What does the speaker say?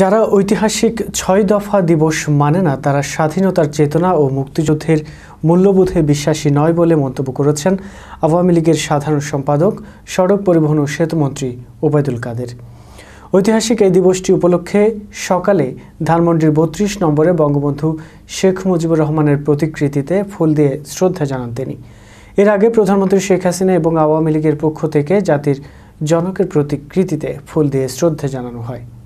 যারা ঐতিহাসিক ছয় দফা দিবস মানে না তারা স্বাধীনতার চেতনা ও মুক্তিযুদ্ধের মূল্যবোধে বিশ্বাসী নয় বলে মন্তব্য করেছেন আওয়ামী লীগের সাধারণ সম্পাদক সড়ক পরিবহন ও সেতুমন্ত্রী ওবায়দুল কাদের ঐতিহাসিক এই দিবসটি উপলক্ষে সকালে ধানমন্ডির বত্রিশ নম্বরে বঙ্গবন্ধু শেখ মুজিবুর রহমানের প্রতিকৃতিতে ফুল দিয়ে শ্রদ্ধা জানান তিনি এর আগে প্রধানমন্ত্রী শেখ হাসিনা এবং আওয়ামী লীগের পক্ষ থেকে জাতির জনকের প্রতিকৃতিতে ফুল দিয়ে শ্রদ্ধা জানানো হয়